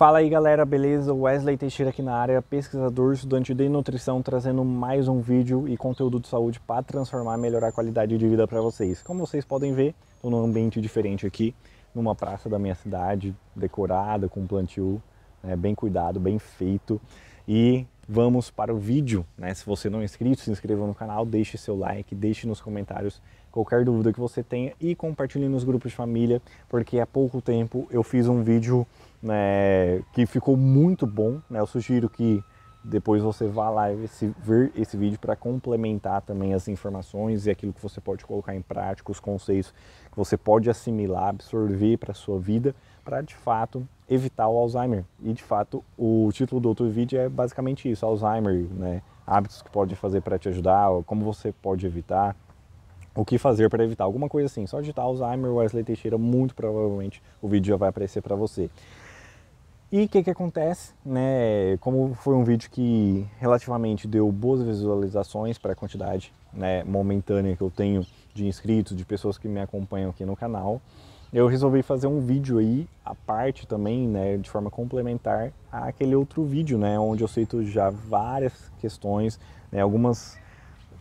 Fala aí galera, beleza? Wesley Teixeira aqui na área, pesquisador, estudante de nutrição, trazendo mais um vídeo e conteúdo de saúde para transformar e melhorar a qualidade de vida para vocês. Como vocês podem ver, estou num ambiente diferente aqui, numa praça da minha cidade, decorada com plantio, né, bem cuidado, bem feito. E vamos para o vídeo, né? Se você não é inscrito, se inscreva no canal, deixe seu like, deixe nos comentários qualquer dúvida que você tenha e compartilhe nos grupos de família, porque há pouco tempo eu fiz um vídeo né, que ficou muito bom. Né? Eu sugiro que depois você vá lá e ver esse vídeo para complementar também as informações e aquilo que você pode colocar em prática, os conceitos que você pode assimilar, absorver para a sua vida, para de fato evitar o Alzheimer. E de fato, o título do outro vídeo é basicamente isso: Alzheimer, né? hábitos que pode fazer para te ajudar, como você pode evitar, o que fazer para evitar, alguma coisa assim. Só digitar Alzheimer Wesley Teixeira, muito provavelmente o vídeo já vai aparecer para você. E o que, que acontece, né? Como foi um vídeo que relativamente deu boas visualizações para a quantidade né, momentânea que eu tenho de inscritos, de pessoas que me acompanham aqui no canal, eu resolvi fazer um vídeo aí a parte também, né, de forma complementar àquele outro vídeo, né, onde eu cito já várias questões, né, algumas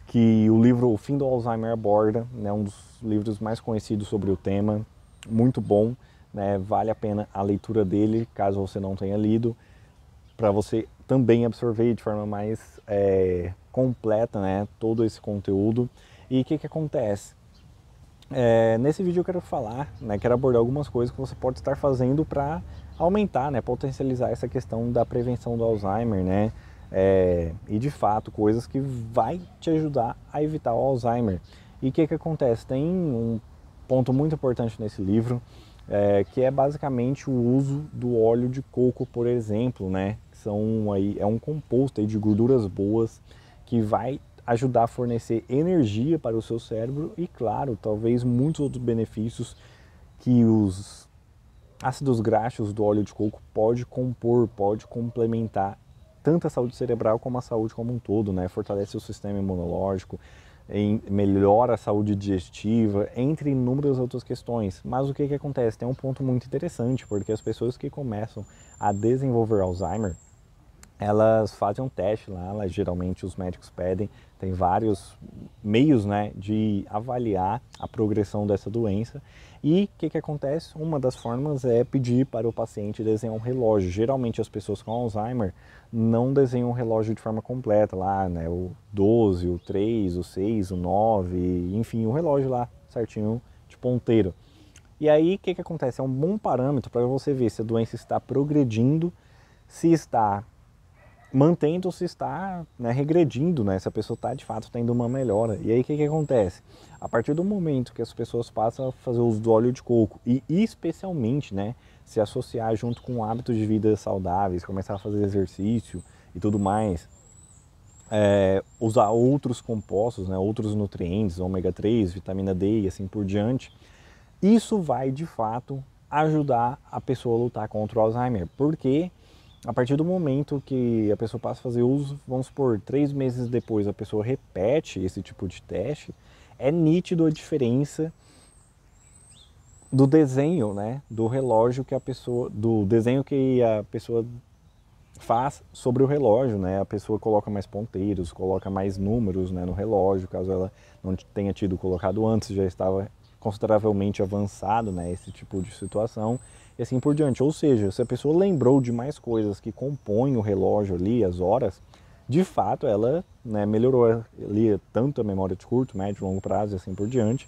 que o livro O Fim do Alzheimer aborda, né, um dos livros mais conhecidos sobre o tema, muito bom né, vale a pena a leitura dele, caso você não tenha lido, para você também absorver de forma mais é, completa né, todo esse conteúdo. E o que, que acontece? É, nesse vídeo eu quero falar, né, quero abordar algumas coisas que você pode estar fazendo para aumentar, né, potencializar essa questão da prevenção do Alzheimer, né, é, e de fato coisas que vai te ajudar a evitar o Alzheimer. E o que, que acontece? Tem um ponto muito importante nesse livro é, que é basicamente o uso do óleo de coco, por exemplo, né? São aí, é um composto aí de gorduras boas que vai ajudar a fornecer energia para o seu cérebro e, claro, talvez muitos outros benefícios que os ácidos graxos do óleo de coco pode compor, pode complementar tanto a saúde cerebral como a saúde como um todo, né? Fortalece o sistema imunológico, em, melhora a saúde digestiva, entre inúmeras outras questões. Mas o que, que acontece? Tem um ponto muito interessante, porque as pessoas que começam a desenvolver Alzheimer, elas fazem um teste lá, elas, geralmente os médicos pedem, tem vários meios né, de avaliar a progressão dessa doença. E o que, que acontece? Uma das formas é pedir para o paciente desenhar um relógio. Geralmente as pessoas com Alzheimer não desenham um relógio de forma completa, lá, né, o 12, o 3, o 6, o 9, enfim, o relógio lá certinho de ponteiro. E aí o que, que acontece? É um bom parâmetro para você ver se a doença está progredindo, se está mantendo se está né, regredindo, né? Se a pessoa está de fato tendo uma melhora. E aí o que, que acontece? A partir do momento que as pessoas passam a fazer uso do óleo de coco e especialmente, né, se associar junto com hábitos de vida saudáveis, começar a fazer exercício e tudo mais, é, usar outros compostos, né, outros nutrientes, ômega 3, vitamina D e assim por diante, isso vai de fato ajudar a pessoa a lutar contra o Alzheimer, porque a partir do momento que a pessoa passa a fazer uso, vamos supor, três meses depois a pessoa repete esse tipo de teste, é nítido a diferença do desenho, né, do relógio que a pessoa, do desenho que a pessoa faz sobre o relógio, né? A pessoa coloca mais ponteiros, coloca mais números, né, no relógio, caso ela não tenha tido colocado antes, já estava consideravelmente avançado, né, esse tipo de situação, e assim por diante. Ou seja, se a pessoa lembrou de mais coisas que compõem o relógio ali, as horas, de fato ela né, melhorou ali tanto a memória de curto, médio, longo prazo e assim por diante.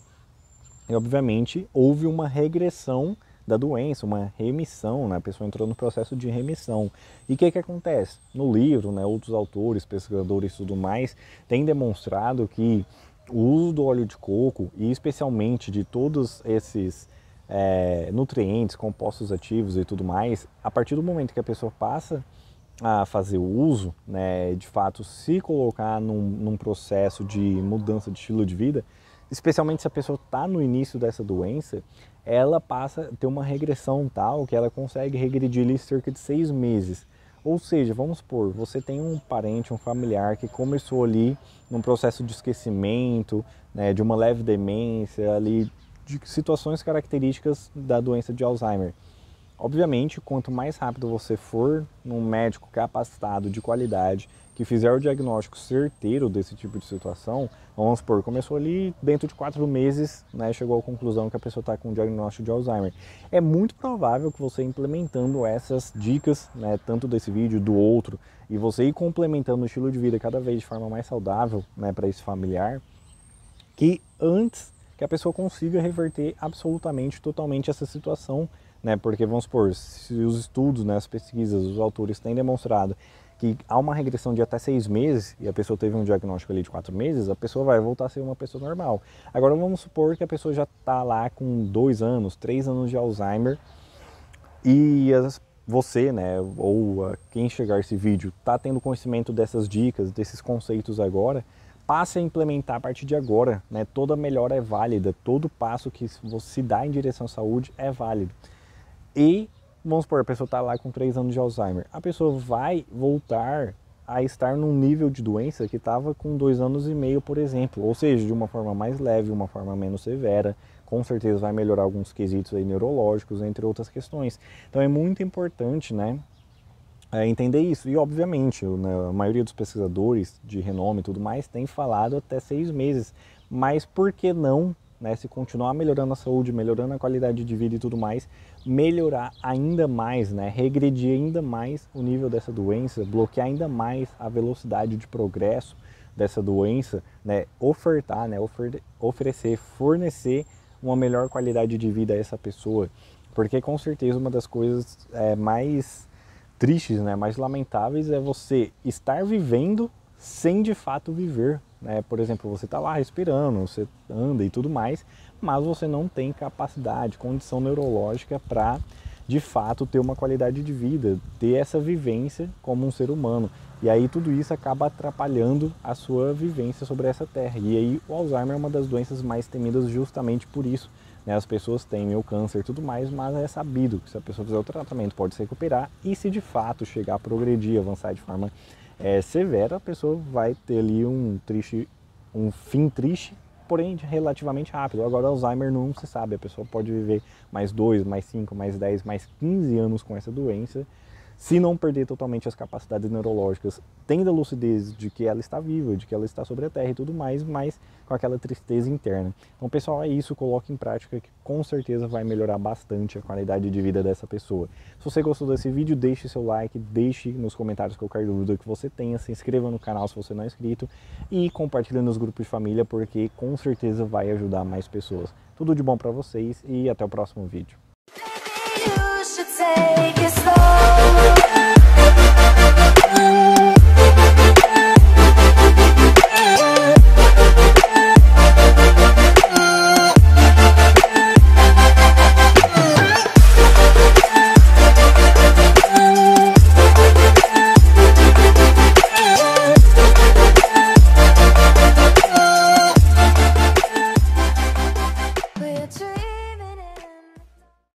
E obviamente houve uma regressão da doença, uma remissão, né? a pessoa entrou no processo de remissão. E o que, que acontece? No livro, né, outros autores, pesquisadores e tudo mais têm demonstrado que o uso do óleo de coco e especialmente de todos esses é, nutrientes, compostos ativos e tudo mais, a partir do momento que a pessoa passa a fazer o uso, né, de fato se colocar num, num processo de mudança de estilo de vida, especialmente se a pessoa está no início dessa doença, ela passa a ter uma regressão tal que ela consegue regredir ali cerca de seis meses. Ou seja, vamos supor, você tem um parente, um familiar que começou ali num processo de esquecimento, né, de uma leve demência, ali, de situações características da doença de Alzheimer. Obviamente, quanto mais rápido você for num médico capacitado, de qualidade, que fizer o diagnóstico certeiro desse tipo de situação, vamos supor, começou ali dentro de quatro meses, né, chegou à conclusão que a pessoa está com um diagnóstico de Alzheimer. É muito provável que você implementando essas dicas, né, tanto desse vídeo, do outro, e você ir complementando o estilo de vida cada vez de forma mais saudável né, para esse familiar, que antes que a pessoa consiga reverter absolutamente, totalmente essa situação né? Porque vamos supor, se os estudos, né, as pesquisas, os autores têm demonstrado que há uma regressão de até seis meses e a pessoa teve um diagnóstico ali de quatro meses, a pessoa vai voltar a ser uma pessoa normal. Agora vamos supor que a pessoa já está lá com dois anos, três anos de Alzheimer e as, você, né, ou quem chegar esse vídeo, está tendo conhecimento dessas dicas, desses conceitos agora, passe a implementar a partir de agora, né? Toda melhora é válida, todo passo que você dá em direção à saúde é válido. E, vamos supor, a pessoa está lá com 3 anos de Alzheimer. A pessoa vai voltar a estar num nível de doença que estava com 2 anos e meio, por exemplo. Ou seja, de uma forma mais leve, uma forma menos severa. Com certeza vai melhorar alguns quesitos neurológicos, entre outras questões. Então é muito importante, né? É, entender isso. E, obviamente, né, a maioria dos pesquisadores de renome e tudo mais tem falado até seis meses. Mas por que não né? Se continuar melhorando a saúde, melhorando a qualidade de vida e tudo mais, melhorar ainda mais, né? Regredir ainda mais o nível dessa doença, bloquear ainda mais a velocidade de progresso dessa doença, né? Ofertar, né? Ofer oferecer, fornecer uma melhor qualidade de vida a essa pessoa, porque com certeza uma das coisas é, mais tristes, né? Mais lamentáveis é você estar vivendo sem de fato viver, né? Por exemplo, você está lá respirando, você anda e tudo mais, mas você não tem capacidade, condição neurológica para de fato ter uma qualidade de vida, ter essa vivência como um ser humano. E aí tudo isso acaba atrapalhando a sua vivência sobre essa terra. E aí o Alzheimer é uma das doenças mais temidas justamente por isso. Né? As pessoas têm o câncer e tudo mais, mas é sabido que se a pessoa fizer o tratamento pode se recuperar e se de fato chegar a progredir, avançar de forma é, severa, a pessoa vai ter ali um triste, um fim triste, porém relativamente rápido. Agora, Alzheimer não se sabe, a pessoa pode viver mais dois, mais cinco, mais 10, mais 15 anos com essa doença se não perder totalmente as capacidades neurológicas, tendo a lucidez de que ela está viva, de que ela está sobre a terra e tudo mais, mas com aquela tristeza interna. Então, pessoal, é isso, coloque em prática que com certeza vai melhorar bastante a qualidade de vida dessa pessoa. Se você gostou desse vídeo, deixe seu like, deixe nos comentários qualquer dúvida que você tenha, se inscreva no canal se você não é inscrito e compartilhe nos grupos de família porque com certeza vai ajudar mais pessoas. Tudo de bom para vocês e até o próximo vídeo.